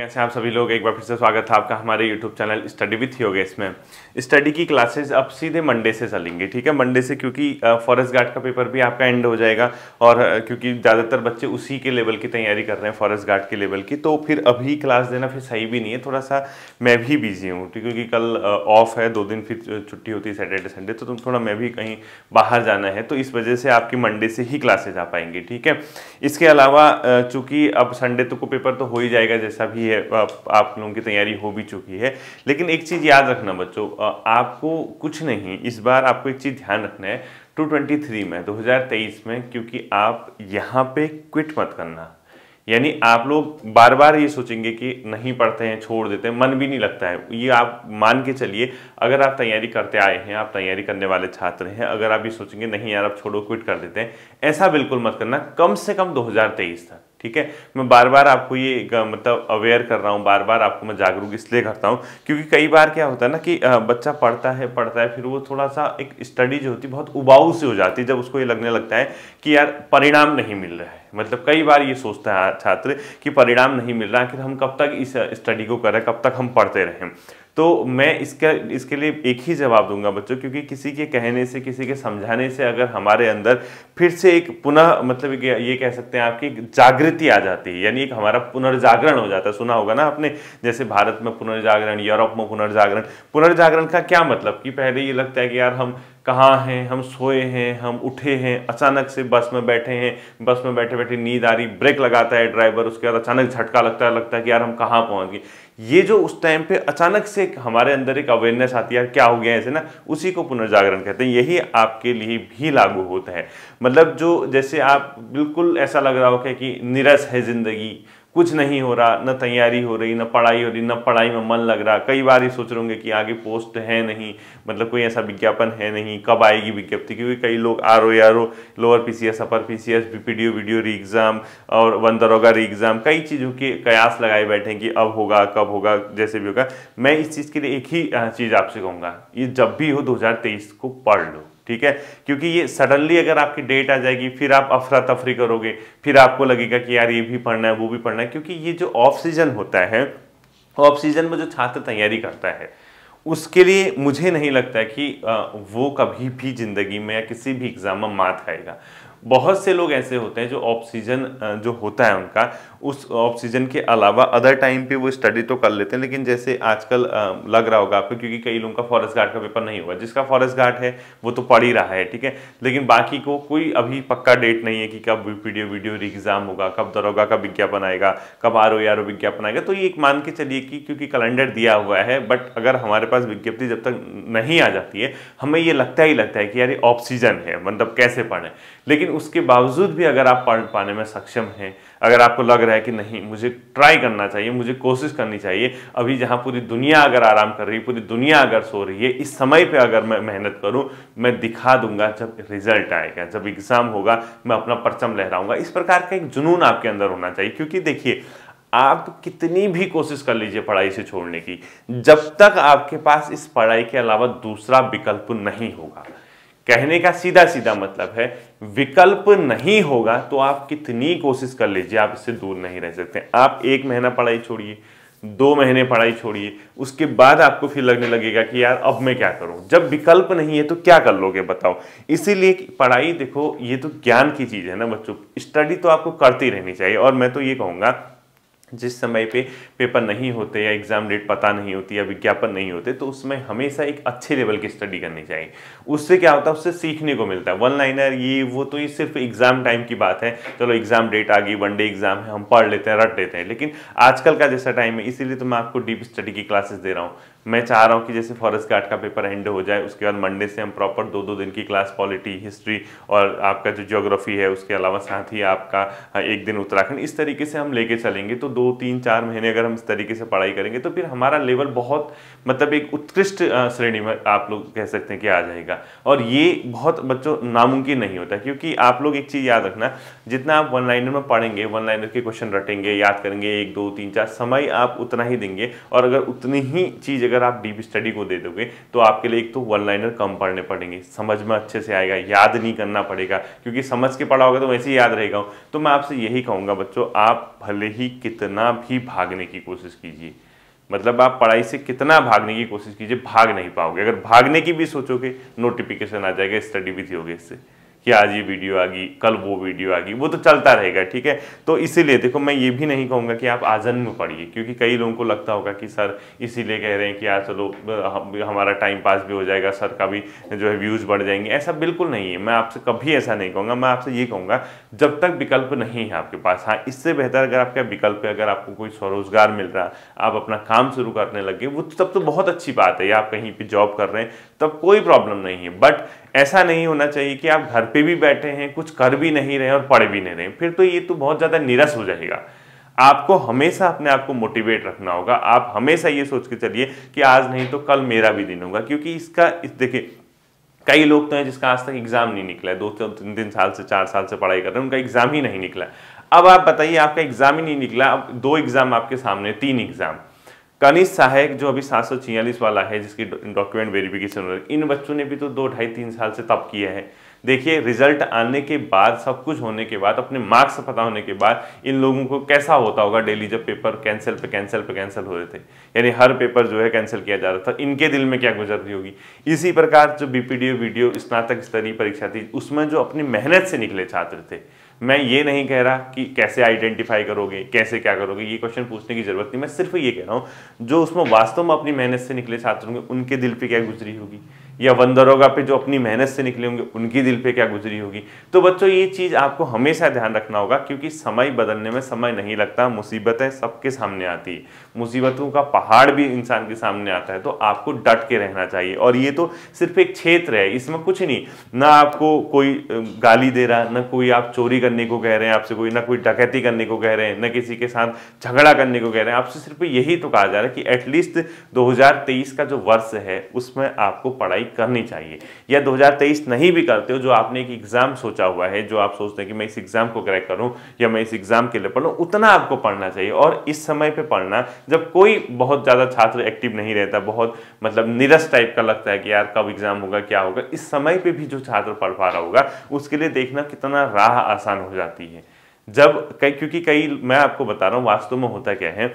कैसे आप सभी लोग एक बार फिर से स्वागत है आपका हमारे YouTube चैनल स्टडी विथ योग इसमें स्टडी की क्लासेस अब सीधे मंडे से चलेंगे ठीक है मंडे से क्योंकि फॉरेस्ट गार्ड का पेपर भी आपका एंड हो जाएगा और क्योंकि ज़्यादातर बच्चे उसी के लेवल की तैयारी कर रहे हैं फॉरेस्ट गार्ड के लेवल की तो फिर अभी क्लास देना फिर सही भी नहीं है थोड़ा सा मैं भी बिजी हूँ ठीक क्योंकि कल ऑफ है दो दिन फिर छुट्टी होती है सैटरडे संडे तो तुम थोड़ा मैं भी कहीं बाहर जाना है तो इस वजह से आपकी मंडे से ही क्लासेज आ पाएंगे ठीक है इसके अलावा चूँकि अब संडे तो को पेपर तो हो ही जाएगा जैसा भी चुकी है आप लोगों की तैयारी हो भी चुकी है लेकिन एक चीज़ याद रखना बच्चों आपको कुछ नहीं इस बार आपको एक चीज़ ध्यान रखना है 223 में 2023 में क्योंकि आप यहाँ पे क्विट मत करना यानी आप लोग बार बार ये सोचेंगे कि नहीं पढ़ते हैं छोड़ देते हैं मन भी नहीं लगता है ये आप मान के चलिए अगर आप तैयारी करते आए हैं आप तैयारी करने वाले छात्र हैं अगर आप ये सोचेंगे नहीं यार आप छोड़ो क्विट कर देते हैं ऐसा बिल्कुल मत करना कम से कम 2023 तक ठीक है मैं बार बार आपको ये मतलब अवेयर कर रहा हूँ बार बार आपको मैं जागरूक इसलिए करता हूँ क्योंकि कई बार क्या होता है ना कि बच्चा पढ़ता है पढ़ता है फिर वो थोड़ा सा एक स्टडी जो होती है बहुत उबाऊ से हो जाती है जब उसको ये लगने लगता है कि यार परिणाम नहीं मिल रहा है मतलब कई बार ये सोचता है छात्र कि परिणाम नहीं मिल रहा कि हम कब तक इस स्टडी को करें कब तक हम पढ़ते रहें तो मैं इसके इसके लिए एक ही जवाब दूंगा बच्चों क्योंकि किसी के कहने से किसी के समझाने से अगर हमारे अंदर फिर से एक पुनः मतलब ये कह सकते हैं आपकी जागृति आ जाती है यानी एक हमारा पुनर्जागरण हो जाता है सुना होगा ना आपने जैसे भारत में पुनर्जागरण यूरोप में पुनर्जागरण पुनर्जागरण का क्या मतलब कि पहले ये लगता है कि यार हम कहाँ हैं हम सोए हैं हम उठे हैं अचानक से बस में बैठे हैं बस में बैठे बैठे नींद आ रही ब्रेक लगाता है ड्राइवर उसके बाद अचानक झटका लगता है लगता है कि यार हम कहाँ पहुँच गए ये जो उस टाइम पे अचानक से हमारे अंदर एक अवेयरनेस आती है क्या हो गया ऐसे ना उसी को पुनर्जागरण कहते हैं यही आपके लिए भी लागू होता है मतलब जो जैसे आप बिल्कुल ऐसा लग रहा हो कि निरस है ज़िंदगी कुछ नहीं हो रहा न तैयारी हो रही न पढ़ाई हो रही न पढ़ाई में मन लग रहा कई बार ये सोच रहे होंगे कि आगे पोस्ट है नहीं मतलब कोई ऐसा विज्ञापन है नहीं कब आएगी विज्ञप्ति क्योंकि कई लोग R O R O lower P C S upper P C S P D O VDO re exam और वन दरोगा री एग्ज़ाम कई चीज़ों के कयास लगाए बैठे हैं कि अब होगा कब होगा जैसे भी होगा मैं इस चीज़ के लिए एक ही चीज़ आपसे कहूँगा ये जब भी हो दो को पढ़ लो ठीक है क्योंकि ये सडनली अगर आपकी डेट आ जाएगी फिर आप अफरा तफरी करोगे फिर आपको लगेगा कि यार ये भी पढ़ना है वो भी पढ़ना है क्योंकि ये जो ऑफ सीजन होता है ऑफ सीजन में जो छात्र तैयारी करता है उसके लिए मुझे नहीं लगता कि वो कभी भी ज़िंदगी में या किसी भी एग्ज़ाम में मात खाएगा बहुत से लोग ऐसे होते हैं जो ऑक्सीजन जो होता है उनका उस ऑक्सीजन के अलावा अदर टाइम पे वो स्टडी तो कर लेते हैं लेकिन जैसे आजकल लग रहा होगा आपको क्योंकि कई लोगों का फॉरेस्ट गार्ड का पेपर नहीं होगा जिसका फॉरेस्ट गार्ड है वो तो पढ़ ही रहा है ठीक है लेकिन बाकी को कोई अभी पक्का डेट नहीं है कि कब वीडियो वीडियो एग्जाम होगा कब दरोगा का विज्ञापन आएगा कब आर ओ आर ओ विज्ञापन आएगा तो ये एक मान के चलिए कि क्योंकि कैलेंडर दिया हुआ है बट अगर हमारे पास विज्ञप्ति जब तक नहीं आ जाती है हमें ये लगता ही लगता है कि यार ऑक्सीजन है मतलब कैसे पढ़े लेकिन उसके बावजूद भी अगर आप पढ़ पाने में सक्षम हैं अगर आपको लग रहा है कि नहीं मुझे ट्राई करना चाहिए मुझे कोशिश करनी चाहिए अभी जहाँ पूरी दुनिया अगर आराम कर रही है पूरी दुनिया अगर सो रही है इस समय पर अगर मैं मेहनत करूँ मैं दिखा दूंगा जब रिजल्ट आएगा जब एग्ज़ाम होगा मैं अपना परचम लहराऊंगा इस प्रकार का एक जुनून आपके अंदर होना चाहिए क्योंकि देखिए आप कितनी भी कोशिश कर लीजिए पढ़ाई से छोड़ने की जब तक आपके पास इस पढ़ाई के अलावा दूसरा विकल्प नहीं होगा कहने का सीधा सीधा मतलब है विकल्प नहीं होगा तो आप कितनी कोशिश कर लीजिए आप इससे दूर नहीं रह सकते आप एक महीना पढ़ाई छोड़िए दो महीने पढ़ाई छोड़िए उसके बाद आपको फिर लगने लगेगा कि यार अब मैं क्या करूं जब विकल्प नहीं है तो क्या कर लोगे बताओ इसीलिए पढ़ाई देखो ये तो ज्ञान की चीज़ है ना बच्चों स्टडी तो आपको करती रहनी चाहिए और मैं तो ये कहूँगा जिस समय पे पेपर नहीं होते या एग्ज़ाम डेट पता नहीं होती या विज्ञापन नहीं होते तो उसमें हमेशा एक अच्छे लेवल की स्टडी करनी चाहिए उससे क्या होता है उससे सीखने को मिलता है वन लाइनर ये वो तो ये सिर्फ एग्ज़ाम टाइम की बात है चलो एग्ज़ाम डेट आ गई वन डे एग्ज़ाम है हम पढ़ लेते हैं रट लेते हैं लेकिन आजकल का जैसा टाइम है इसीलिए तो मैं आपको डीप स्टडी की क्लासेस दे रहा हूँ मैं चाह रहा हूँ कि जैसे फॉरेस्ट गार्ड का पेपर एंड हो जाए उसके बाद मंडे से हम प्रॉपर दो दो दिन की क्लास पॉलिटी हिस्ट्री और आपका जो ज्योग्राफी है उसके अलावा साथ ही आपका हाँ, एक दिन उत्तराखंड इस तरीके से हम लेके चलेंगे तो दो तीन चार महीने अगर हम इस तरीके से पढ़ाई करेंगे तो फिर हमारा लेवल बहुत मतलब एक उत्कृष्ट श्रेणी में आप लोग कह सकते हैं कि आ जाएगा और ये बहुत बच्चों नामुमकिन नहीं होता क्योंकि आप लोग एक चीज़ याद रखना जितना आप वन लाइनर में पढ़ेंगे वन लाइनर के क्वेश्चन रटेंगे याद करेंगे एक दो तीन चार समय आप उतना ही देंगे और अगर उतनी ही चीज़ अगर आप डीप स्टडी को दे दोगे तो आपके लिए एक तो वन लाइनर कम पढ़ने पड़ेंगे समझ में अच्छे से आएगा याद नहीं करना पड़ेगा क्योंकि समझ के पढ़ा होगा तो वैसे ही याद रहेगा तो मैं आपसे यही कहूँगा बच्चों आप भले ही कितना भी भागने की कोशिश कीजिए मतलब आप पढ़ाई से कितना भागने की कोशिश कीजिए भाग नहीं पाओगे अगर भागने की भी सोचोगे नोटिफिकेशन आ जाएगा स्टडी विथ योगेश इससे कि आज ये वीडियो आ गई कल वो वीडियो आ गई वो तो चलता रहेगा ठीक है तो इसीलिए देखो मैं ये भी नहीं कहूँगा कि आप आजन में पढ़िए क्योंकि कई लोगों को लगता होगा कि सर इसीलिए कह रहे हैं कि यार चलो हमारा टाइम पास भी हो जाएगा सर का भी जो है व्यूज़ बढ़ जाएंगे ऐसा बिल्कुल नहीं है मैं आपसे कभी ऐसा नहीं कहूँगा मैं आपसे ये कहूँगा जब तक विकल्प नहीं है आपके पास हाँ इससे बेहतर अगर आपका विकल्प है अगर आपको कोई स्वरोजगार मिल रहा आप अपना काम शुरू करने लगे वो तब तो बहुत अच्छी बात है या आप कहीं पर जॉब कर रहे हैं तब कोई प्रॉब्लम नहीं है बट ऐसा नहीं होना चाहिए कि आप घर पे भी बैठे हैं कुछ कर भी नहीं रहे और पढ़ भी नहीं रहे फिर तो ये तो बहुत ज़्यादा निरस हो जाएगा आपको हमेशा अपने आप को मोटिवेट रखना होगा आप हमेशा ये सोच के चलिए कि आज नहीं तो कल मेरा भी दिन होगा क्योंकि इसका इस देखिए कई लोग तो हैं जिसका आज तक एग्जाम नहीं निकला है दो तीन दिन साल से चार साल से पढ़ाई कर रहे हैं उनका एग्जाम ही नहीं निकला अब आप बताइए आपका एग्जाम ही नहीं निकला अब दो एग्जाम आपके सामने तीन एग्जाम कनिष्ठ सहायक जो अभी सात सौ छियालीस वाला है जिसकी डॉक्यूमेंट वेरिफिकेशन हो इन बच्चों ने भी तो दो ढाई तीन साल से तप किया है देखिए रिजल्ट आने के बाद सब कुछ होने के बाद अपने मार्क्स पता होने के बाद इन लोगों को कैसा होता होगा डेली जब पेपर कैंसिल पे कैंसिल पे कैंसिल हो रहे थे यानी हर पेपर जो है कैंसिल किया जा रहा था इनके दिल में क्या गुजर रही होगी इसी प्रकार जो बीपीडीओ वीडियो स्नातक स्तरीय परीक्षा थी उसमें जो अपनी मेहनत से निकले छात्र थे मैं ये नहीं कह रहा कि कैसे आइडेंटिफाई करोगे कैसे क्या करोगे ये क्वेश्चन पूछने की जरूरत नहीं मैं सिर्फ ये कह रहा हूँ जो उसमें वास्तव में अपनी मेहनत से निकले छात्र होंगे उनके दिल पर क्या गुजरी होगी या वन दरोगा पे जो अपनी मेहनत से निकले होंगे उनकी दिल पे क्या गुजरी होगी तो बच्चों ये चीज़ आपको हमेशा ध्यान रखना होगा क्योंकि समय बदलने में समय नहीं लगता मुसीबतें सबके सामने आती है मुसीबतों का पहाड़ भी इंसान के सामने आता है तो आपको डट के रहना चाहिए और ये तो सिर्फ एक क्षेत्र है इसमें कुछ नहीं ना आपको कोई गाली दे रहा ना कोई आप चोरी करने को कह रहे हैं आपसे कोई ना कोई डकैती करने को कह रहे हैं ना किसी के साथ झगड़ा करने को कह रहे हैं आपसे सिर्फ यही तो कहा जा रहा है कि एटलीस्ट दो का जो वर्ष है उसमें आपको पढ़ाई कार्रवाई करनी चाहिए या 2023 नहीं भी करते हो जो आपने एक एग्ज़ाम सोचा हुआ है जो आप सोचते हैं कि मैं इस एग्ज़ाम को क्रैक करूं या मैं इस एग्ज़ाम के लिए पढ़ूं उतना आपको पढ़ना चाहिए और इस समय पर पढ़ना जब कोई बहुत ज़्यादा छात्र एक्टिव नहीं रहता बहुत मतलब निरस टाइप का लगता है कि यार कब एग्ज़ाम होगा क्या होगा इस समय पर भी जो छात्र पढ़ पा रहा होगा उसके लिए देखना कितना राह आसान हो जाती है जब कई क्योंकि कई मैं आपको बता रहा हूँ वास्तव में होता क्या है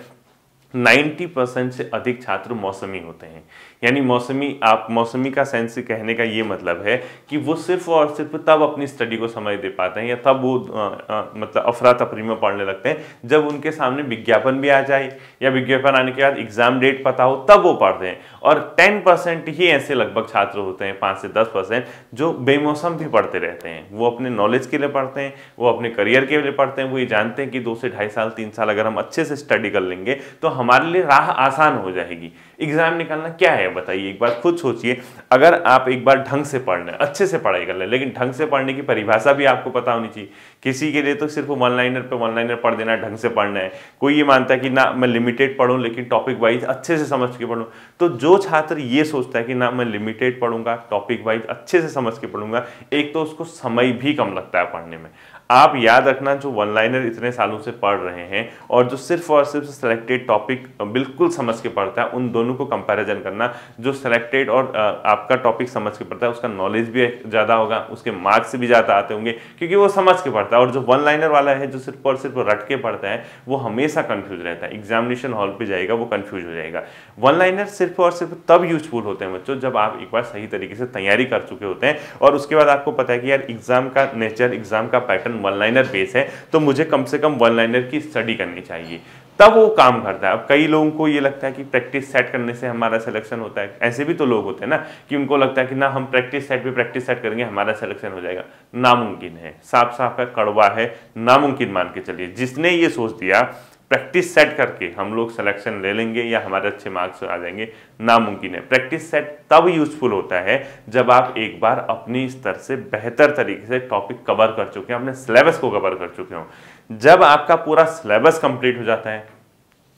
90 परसेंट से अधिक छात्र मौसमी होते हैं यानी मौसमी आप मौसमी का सेंस कहने का ये मतलब है कि वो सिर्फ और सिर्फ तब अपनी स्टडी को समय दे पाते हैं या तब वो आ, आ, मतलब अफरा तफरी में पढ़ने लगते हैं जब उनके सामने विज्ञापन भी आ जाए या विज्ञापन आने के बाद एग्जाम डेट पता हो तब वो पढ़ते हैं और टेन परसेंट ही ऐसे लगभग छात्र होते हैं पाँच से दस परसेंट जो बेमौसम भी पढ़ते रहते हैं वो अपने नॉलेज के लिए पढ़ते हैं वो अपने करियर के लिए पढ़ते हैं वो ये जानते हैं कि दो से ढाई साल तीन साल अगर हम अच्छे से स्टडी कर लेंगे तो हमारे लिए राह आसान हो जाएगी एग्जाम निकालना क्या है बताइए एक बार खुद सोचिए अगर आप एक बार ढंग से पढ़ना है अच्छे से पढ़ाई कर लें लेकिन ढंग से पढ़ने की परिभाषा भी आपको पता होनी चाहिए किसी के लिए तो सिर्फ वन लाइनर पर वन लाइनर पढ़ देना ढंग से पढ़ना है कोई ये मानता है कि ना मैं लिमिटेड पढ़ूँ लेकिन टॉपिक वाइज अच्छे से समझ के पढ़ूँ तो जो छात्र ये सोचता है कि ना मैं लिमिटेड पढ़ूंगा टॉपिक वाइज अच्छे से समझ के पढ़ूंगा एक तो उसको समय भी कम लगता है पढ़ने में आप याद रखना जो वन लाइनर इतने सालों से पढ़ रहे हैं और जो सिर्फ और सिर्फ सेलेक्टेड टॉपिक बिल्कुल समझ के पढ़ता है उन दोनों दोनों को कंपैरिजन करना जो सेलेक्टेड और आपका टॉपिक समझ के पढ़ता है उसका नॉलेज भी ज़्यादा होगा उसके मार्क्स भी ज़्यादा आते होंगे क्योंकि वो समझ के पढ़ता है और जो वन लाइनर वाला है जो सिर्फ और सिर्फ रट के पढ़ता है वो हमेशा कन्फ्यूज रहता है एग्जामिनेशन हॉल पर जाएगा वो कन्फ्यूज हो जाएगा वन लाइनर सिर्फ और सिर्फ तब यूजफुल होते हैं बच्चों जब आप एक बार सही तरीके से तैयारी कर चुके होते हैं और उसके बाद आपको पता है कि यार एग्जाम का नेचर एग्जाम का पैटर्न वन लाइनर बेस है तो मुझे कम से कम वन लाइनर की स्टडी करनी चाहिए तब वो काम करता है अब कई लोगों को ये लगता है कि प्रैक्टिस सेट करने से हमारा सिलेक्शन होता है ऐसे भी तो लोग होते हैं ना कि उनको लगता है कि ना हम प्रैक्टिस सेट भी प्रैक्टिस सेट करेंगे हमारा सिलेक्शन हो जाएगा नामुमकिन है साफ साफ है कड़वा है नामुमकिन मान के चलिए जिसने ये सोच दिया प्रैक्टिस सेट करके हम लोग सिलेक्शन ले लेंगे या हमारे अच्छे मार्क्स आ जाएंगे नामुमकिन है प्रैक्टिस सेट तब यूजफुल होता है जब आप एक बार अपने स्तर से बेहतर तरीके से टॉपिक कवर कर चुके हैं अपने सिलेबस को कवर कर चुके हों जब आपका पूरा सिलेबस कंप्लीट हो जाता है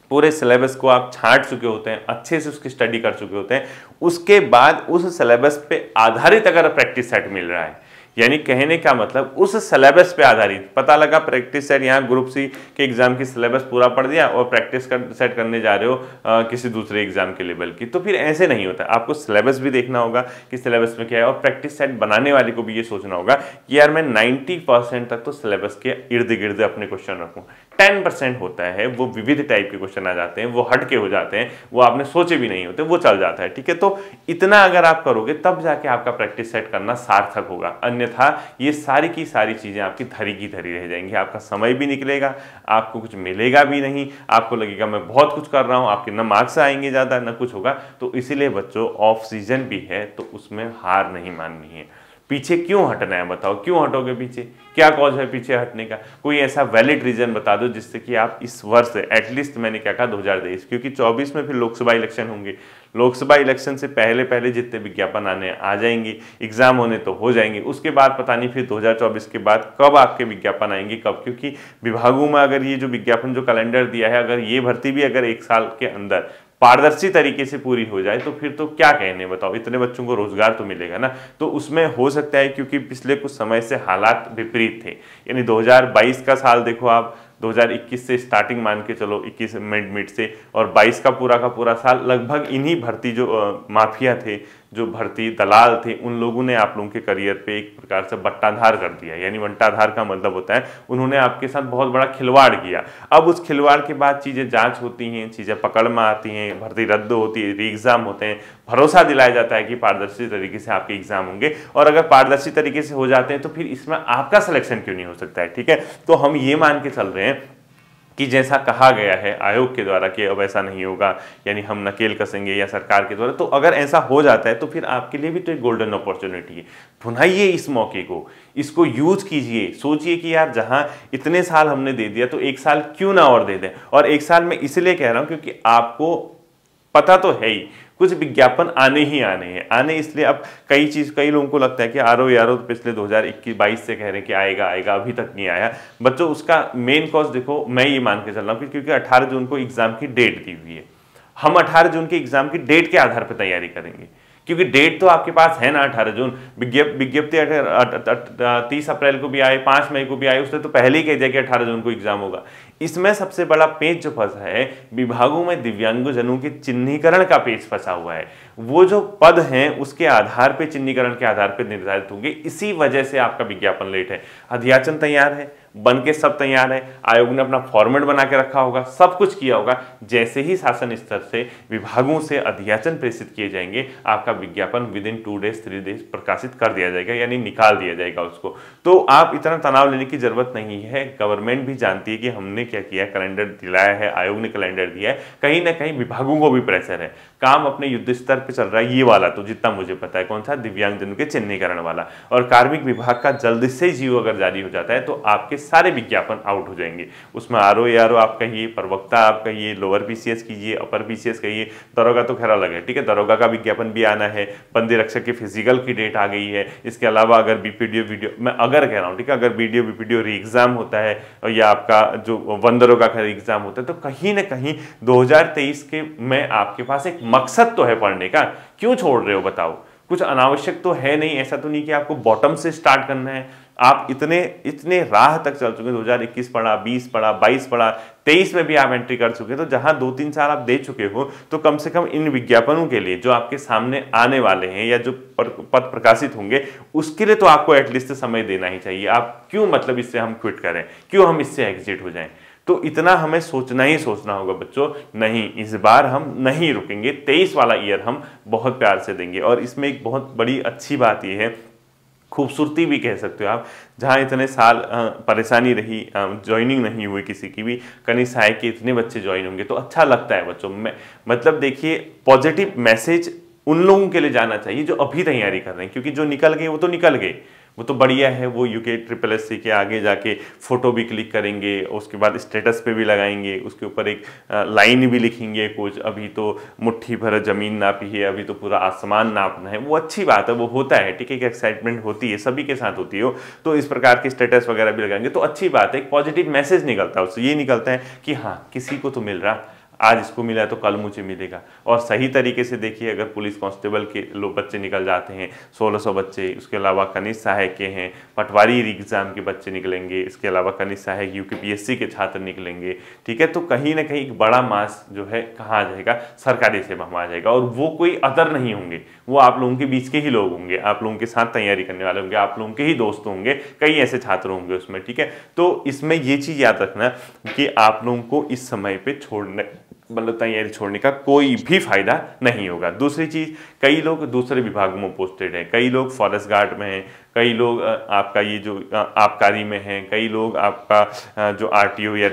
पूरे सिलेबस को आप छांट चुके होते हैं अच्छे से उसकी स्टडी कर चुके होते हैं उसके बाद उस सिलेबस पे आधारित अगर प्रैक्टिस सेट मिल रहा है यानी कहने का मतलब उस सिलेबस पे आधारित पता लगा प्रैक्टिस सेट यहाँ ग्रुप सी के एग्जाम की सिलेबस पूरा पढ़ दिया और प्रैक्टिस कर, सेट करने जा रहे हो आ, किसी दूसरे एग्जाम के लेवल की तो फिर ऐसे नहीं होता आपको सिलेबस भी देखना होगा कि सिलेबस में क्या है और प्रैक्टिस सेट बनाने वाले को भी ये सोचना होगा कि यार मैं नाइन्टी तक तो सिलेबस के इर्द गिर्द अपने क्वेश्चन रखूँ टेन परसेंट होता है वो विविध टाइप के क्वेश्चन आ जाते हैं वो हटके हो जाते हैं वो आपने सोचे भी नहीं होते वो चल जाता है ठीक है तो इतना अगर आप करोगे तब जाके आपका प्रैक्टिस सेट करना सार्थक होगा अन्य अन्यथा ये सारी की सारी चीज़ें आपकी धरी की धरी रह जाएंगी आपका समय भी निकलेगा आपको कुछ मिलेगा भी नहीं आपको लगेगा मैं बहुत कुछ कर रहा हूँ आपके न मार्क्स आएंगे ज़्यादा न कुछ होगा तो इसीलिए बच्चों ऑफ सीजन भी है तो उसमें हार नहीं माननी है पीछे क्यों हटना है बताओ क्यों हटोगे पीछे क्या कॉज है पीछे हटने का कोई ऐसा वैलिड रीजन बता दो जिससे कि आप इस वर्ष एटलीस्ट मैंने क्या कहा 2023 क्योंकि 24 में फिर लोकसभा इलेक्शन होंगे लोकसभा इलेक्शन से पहले पहले जितने विज्ञापन आने आ जाएंगे एग्जाम होने तो हो जाएंगे उसके बाद पता नहीं फिर 2024 के बाद कब आपके विज्ञापन आएंगे कब क्योंकि विभागों में अगर ये जो विज्ञापन जो कैलेंडर दिया है अगर ये भर्ती भी अगर एक साल के अंदर पारदर्शी तरीके से पूरी हो जाए तो फिर तो क्या कहने बताओ इतने बच्चों को रोजगार तो मिलेगा ना तो उसमें हो सकता है क्योंकि पिछले कुछ समय से हालात विपरीत थे यानी 2022 का साल देखो आप 2021 से स्टार्टिंग मान के चलो 21 मिड मिड से और 22 का पूरा का पूरा साल लगभग इन्हीं भर्ती जो माफिया थे जो भर्ती दलाल थे उन लोगों ने आप लोगों के करियर पे एक प्रकार से बट्टाधार कर दिया यानी बट्टाधार का मतलब होता है उन्होंने आपके साथ बहुत बड़ा खिलवाड़ किया अब उस खिलवाड़ के बाद चीज़ें जांच होती हैं चीज़ें पकड़ में आती हैं भर्ती रद्द होती है री एग्ज़ाम होते हैं भरोसा दिलाया जाता है कि पारदर्शी तरीके से आपके एग्ज़ाम होंगे और अगर पारदर्शी तरीके से हो जाते हैं तो फिर इसमें आपका सलेक्शन क्यों नहीं हो सकता है ठीक है तो हम ये मान के चल रहे हैं कि जैसा कहा गया है आयोग के द्वारा कि अब ऐसा नहीं होगा यानी हम नकेल कसेंगे या सरकार के द्वारा तो अगर ऐसा हो जाता है तो फिर आपके लिए भी तो एक गोल्डन अपॉर्चुनिटी है भुनाइए इस मौके को इसको यूज कीजिए सोचिए कि यार जहां इतने साल हमने दे दिया तो एक साल क्यों ना और दे दें और एक साल में इसलिए कह रहा हूं क्योंकि आपको पता तो है ही कुछ विज्ञापन आने ही आने हैं आने इसलिए अब कई चीज़ कई लोगों को लगता है कि आर ओ आर ओ तो पिछले 2021-22 से कह रहे हैं कि आएगा आएगा अभी तक नहीं आया बच्चों उसका मेन कॉज देखो मैं ये मान के चल रहा हूँ क्योंकि अठारह जून को एग्ज़ाम की डेट दी हुई है हम अठारह जून के एग्ज़ाम की डेट के आधार पर तैयारी करेंगे क्योंकि डेट तो आपके पास है ना अठारह जून विज्ञप्ति तीस अप्रैल को भी आए पांच मई को भी आए उसने तो पहले ही कह दिया कि अठारह जून को एग्जाम होगा इसमें सबसे बड़ा पेज जो फंसा है विभागों में दिव्यांगजनों के चिन्हीकरण का पेज फंसा हुआ है वो जो पद हैं उसके आधार पर चिन्हीकरण के आधार पर निर्धारित होंगे इसी वजह से आपका विज्ञापन लेट है अध्याचन तैयार है बन के सब तैयार है आयोग ने अपना फॉर्मेट बना के रखा होगा सब कुछ किया होगा जैसे ही शासन स्तर से विभागों से अध्याचन प्रेषित किए जाएंगे आपका विज्ञापन within two days three days प्रकाशित कर दिया जाएगा यानी निकाल दिया जाएगा उसको तो आप इतना तनाव लेने की जरूरत नहीं है गवर्नमेंट भी जानती है कि हमने क्या किया कैलेंडर दिलाया है आयोग ने कैलेंडर दिया है कहीं ना कहीं विभागों को भी प्रेशर है काम अपने युद्ध स्तर पर चल रहा है ये वाला तो जितना मुझे पता है कौन सा दिव्यांगजनों के चिन्हीकरण वाला और कार्मिक विभाग का जल्द से जीव अगर जारी हो जाता है तो आपके सारे विज्ञापन आउट हो जाएंगे उसमें आर ओ आप कहिए प्रवक्ता आप कहिए लोअर पी कीजिए अपर पी कहिए दरोगा तो खैर अलग है ठीक है दरोगा का विज्ञापन भी आना है बंदी रक्षक की फिजिकल की डेट आ गई है इसके अलावा अगर बीपीडीओ वीडियो मैं अगर कह रहा हूँ ठीक है अगर बीडीओ बीपीडीओ री एग्ज़ाम होता है और या आपका जो वन दरोगा का एग्ज़ाम होता है तो कहीं ना कहीं तेईस के में आपके पास एक मकसद तो है पढ़ने का क्यों छोड़ रहे हो बताओ कुछ अनावश्यक तो है नहीं ऐसा तो नहीं कि आपको बॉटम से स्टार्ट करना है आप इतने इतने राह तक चल चुके दो हज़ार इक्कीस पढ़ा बीस पढ़ा बाईस पढ़ा तेईस में भी आप एंट्री कर चुके तो जहां दो तीन साल आप दे चुके हो तो कम से कम इन विज्ञापनों के लिए जो आपके सामने आने वाले हैं या जो पद प्रकाशित होंगे उसके लिए तो आपको एटलीस्ट समय देना ही चाहिए आप क्यों मतलब इससे हम क्विट करें क्यों हम इससे एग्जिट हो जाएं तो इतना हमें सोचना ही सोचना होगा बच्चों नहीं इस बार हम नहीं रुकेंगे तेईस वाला ईयर हम बहुत प्यार से देंगे और इसमें एक बहुत बड़ी अच्छी बात यह है खूबसूरती भी कह सकते हो आप जहाँ इतने साल परेशानी रही ज्वाइनिंग नहीं हुई किसी की भी कनी सहाय के इतने बच्चे ज्वाइन होंगे तो अच्छा लगता है बच्चों में मतलब देखिए पॉजिटिव मैसेज उन लोगों के लिए जाना चाहिए जो अभी तैयारी कर रहे हैं क्योंकि जो निकल गए वो तो निकल गए वो तो बढ़िया है वो यूके ट्रिपल एस सी के आगे जाके फ़ोटो भी क्लिक करेंगे उसके बाद स्टेटस पे भी लगाएंगे उसके ऊपर एक लाइन भी लिखेंगे कुछ अभी तो मुट्ठी भर ज़मीन नापी है अभी तो पूरा आसमान नापना है वो अच्छी बात है वो होता है ठीक है एक एक्साइटमेंट होती है सभी के साथ होती हो तो इस प्रकार के स्टेटस वगैरह भी लगाएंगे तो अच्छी बात है एक पॉजिटिव मैसेज निकलता है उससे ये निकलता है कि हाँ किसी को तो मिल रहा आज इसको मिला है तो कल मुझे मिलेगा और सही तरीके से देखिए अगर पुलिस कांस्टेबल के लोग बच्चे निकल जाते हैं 1600 बच्चे उसके अलावा कनिष्ठ सहायक के हैं पटवारी एग्जाम के बच्चे निकलेंगे इसके अलावा कनिष्ठ सहायक यू के के छात्र निकलेंगे ठीक है तो कहीं ना कहीं एक बड़ा मास जो है कहाँ आ जाएगा सरकारी सेवा में आ जाएगा और वो कोई अदर नहीं होंगे वो आप लोगों के बीच के ही लोग होंगे आप लोगों के साथ तैयारी करने वाले होंगे आप लोगों के ही दोस्त होंगे कई ऐसे छात्र होंगे उसमें ठीक है तो इसमें ये चीज़ याद रखना कि आप लोगों को इस समय पे छोड़ने मतलब तैयारी तो छोड़ने का कोई भी फायदा नहीं होगा दूसरी चीज़ कई लोग दूसरे विभागों में पोस्टेड हैं कई लोग फॉरेस्ट गार्ड में हैं कई लोग आपका ये जो आबकारी में हैं कई लोग आपका जो आर या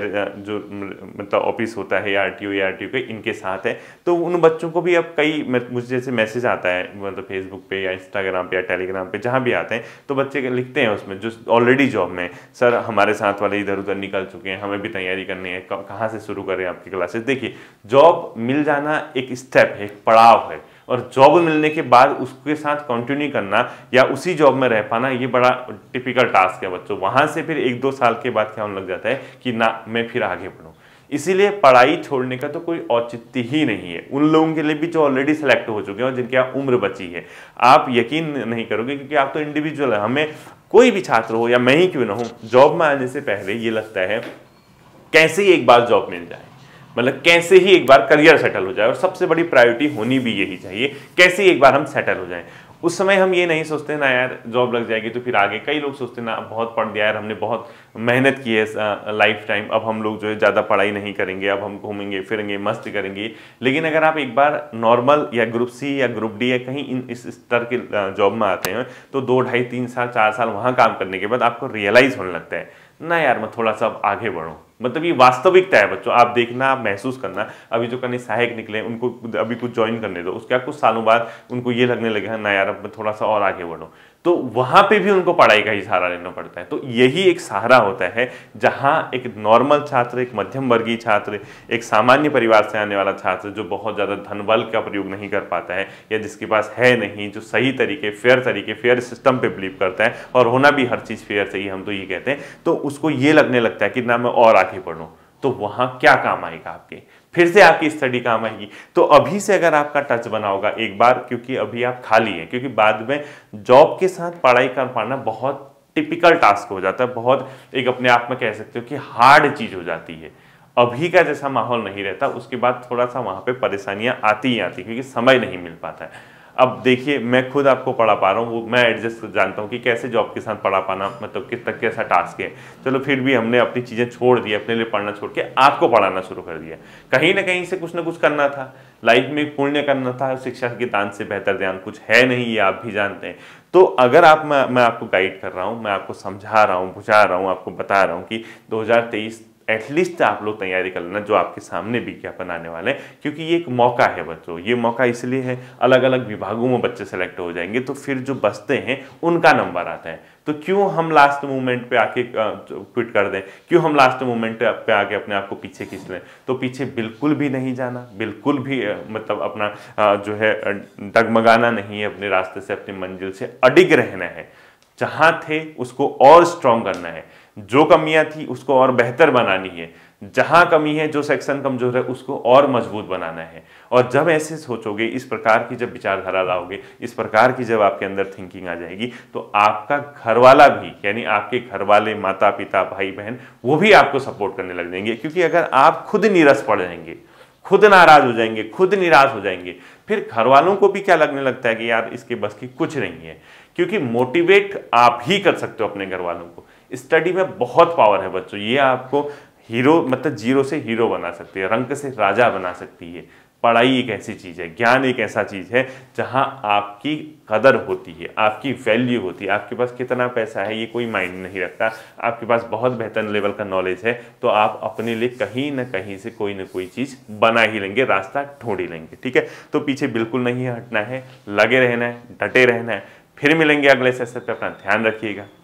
जो मतलब ऑफिस होता है आर या आर के इनके साथ है तो उन बच्चों को भी अब कई मुझे जैसे मैसेज आता है मतलब फेसबुक पे या इंस्टाग्राम पे या टेलीग्राम पे जहाँ भी आते हैं तो बच्चे लिखते हैं उसमें जो ऑलरेडी जॉब में सर हमारे साथ वाले इधर उधर निकल चुके हैं हमें भी तैयारी करनी है कहाँ से शुरू करें आपकी क्लासेस देखिए जॉब मिल जाना एक स्टेप है एक पड़ाव है और जॉब मिलने के बाद उसके साथ कंटिन्यू करना या उसी जॉब में रह पाना ये बड़ा टिपिकल टास्क है बच्चों वहाँ से फिर एक दो साल के बाद क्या होने लग जाता है कि ना मैं फिर आगे बढ़ूँ इसीलिए पढ़ाई छोड़ने का तो कोई औचित्य ही नहीं है उन लोगों के लिए भी जो ऑलरेडी सेलेक्ट हो चुके हैं और जिनकी उम्र बची है आप यकीन नहीं करोगे क्योंकि आप तो इंडिविजुअल है हमें कोई भी छात्र हो या मैं ही क्यों ना हूँ जॉब में आने से पहले ये लगता है कैसे ही एक बार जॉब मिल जाए मतलब कैसे ही एक बार करियर सेटल हो जाए और सबसे बड़ी प्रायोरिटी होनी भी यही चाहिए कैसे ही एक बार हम सेटल हो जाएं उस समय हम ये नहीं सोचते ना यार जॉब लग जाएगी तो फिर आगे कई लोग सोचते ना बहुत पढ़ दिया यार हमने बहुत मेहनत की है लाइफ टाइम अब हम लोग जो है ज़्यादा पढ़ाई नहीं करेंगे अब हम घूमेंगे फिरेंगे मस्ती करेंगे लेकिन अगर आप एक बार नॉर्मल या ग्रुप सी या ग्रुप डी या कहीं इन इस स्तर के जॉब में आते हैं तो दो ढाई तीन साल चार साल वहाँ काम करने के बाद आपको रियलाइज़ होने लगता है ना यार मैं थोड़ा सा अब आगे बढ़ूँ मतलब ये वास्तविकता है बच्चों आप देखना आप महसूस करना अभी जो कहीं सहायक निकले उनको अभी कुछ ज्वाइन करने दो उसके बाद कुछ सालों बाद उनको ये लगने लगे हाँ ना यार अब मैं थोड़ा सा और आगे बढ़ो तो वहां पे भी उनको पढ़ाई का ही सहारा लेना पड़ता है तो यही एक सहारा होता है जहां एक नॉर्मल छात्र एक मध्यम वर्गीय छात्र एक सामान्य परिवार से आने वाला छात्र जो बहुत ज़्यादा धन बल का प्रयोग नहीं कर पाता है या जिसके पास है नहीं जो सही तरीके फेयर तरीके फेयर सिस्टम पे बिलीव करता है और होना भी हर चीज़ फेयर से ही हम तो ये कहते हैं तो उसको ये लगने लगता है कि ना मैं और आगे पढ़ू तो वहां क्या काम आएगा आपके फिर से आपकी स्टडी काम आएगी तो अभी से अगर आपका टच बना होगा एक बार क्योंकि अभी आप खाली हैं क्योंकि बाद में जॉब के साथ पढ़ाई कर पाना बहुत टिपिकल टास्क हो जाता है बहुत एक अपने आप में कह सकते हो कि हार्ड चीज़ हो जाती है अभी का जैसा माहौल नहीं रहता उसके बाद थोड़ा सा वहां पे परेशानियां आती ही आती क्योंकि समय नहीं मिल पाता है अब देखिए मैं खुद आपको पढ़ा पा रहा हूँ मैं एडजस्ट जानता हूँ कि कैसे जॉब के साथ पढ़ा पाना मतलब किस तक कैसा टास्क है चलो फिर भी हमने अपनी चीज़ें छोड़ दी अपने लिए पढ़ना छोड़ के आपको पढ़ाना शुरू कर दिया कहीं ना कहीं से कुछ ना कुछ करना था लाइफ में पुण्य करना था शिक्षा के दान से बेहतर ध्यान कुछ है नहीं ये आप भी जानते हैं तो अगर आप मैं मैं आपको गाइड कर रहा हूँ मैं आपको समझा रहा हूँ बुझा रहा हूँ आपको बता रहा हूँ कि 2023 एटलीस्ट आप लोग तैयारी कर लेना जो आपके सामने विज्ञापन आने वाले हैं क्योंकि ये एक मौका है बच्चों ये मौका इसलिए है अलग अलग विभागों में बच्चे सेलेक्ट हो जाएंगे तो फिर जो बचते हैं उनका नंबर आता है तो क्यों हम लास्ट मोमेंट पे आके क्विट कर दें क्यों हम लास्ट मोमेंट पे आके अपने आप को पीछे खींच लें तो पीछे बिल्कुल भी नहीं जाना बिल्कुल भी मतलब अपना जो है डगमगाना नहीं है अपने रास्ते से अपनी मंजिल से अडिग रहना है जहाँ थे उसको और स्ट्रांग करना है जो कमियां थी उसको और बेहतर बनानी है जहां कमी है जो सेक्शन कमजोर है उसको और मजबूत बनाना है और जब ऐसे सोचोगे इस प्रकार की जब विचारधारा लाओगे इस प्रकार की जब आपके अंदर थिंकिंग आ जाएगी तो आपका घर वाला भी यानी आपके घर वाले माता पिता भाई बहन वो भी आपको सपोर्ट करने लग जाएंगे क्योंकि अगर आप खुद नीरस पड़ जाएंगे खुद नाराज हो जाएंगे खुद निराश हो जाएंगे फिर घर वालों को भी क्या लगने लगता है कि यार इसके बस की कुछ नहीं है क्योंकि मोटिवेट आप ही कर सकते हो अपने घर वालों को स्टडी में बहुत पावर है बच्चों ये आपको हीरो मतलब जीरो से हीरो बना सकती है रंग से राजा बना सकती है पढ़ाई एक ऐसी चीज़ है ज्ञान एक ऐसा चीज़ है जहाँ आपकी कदर होती है आपकी वैल्यू होती है आपके पास कितना पैसा है ये कोई माइंड नहीं रखता आपके पास बहुत बेहतर लेवल का नॉलेज है तो आप अपने लिए कहीं ना कहीं से कोई ना कोई चीज़ बना ही लेंगे रास्ता ढूंढ ही लेंगे ठीक है तो पीछे बिल्कुल नहीं हटना है लगे रहना है डटे रहना है फिर मिलेंगे अगले सेशन पर अपना ध्यान रखिएगा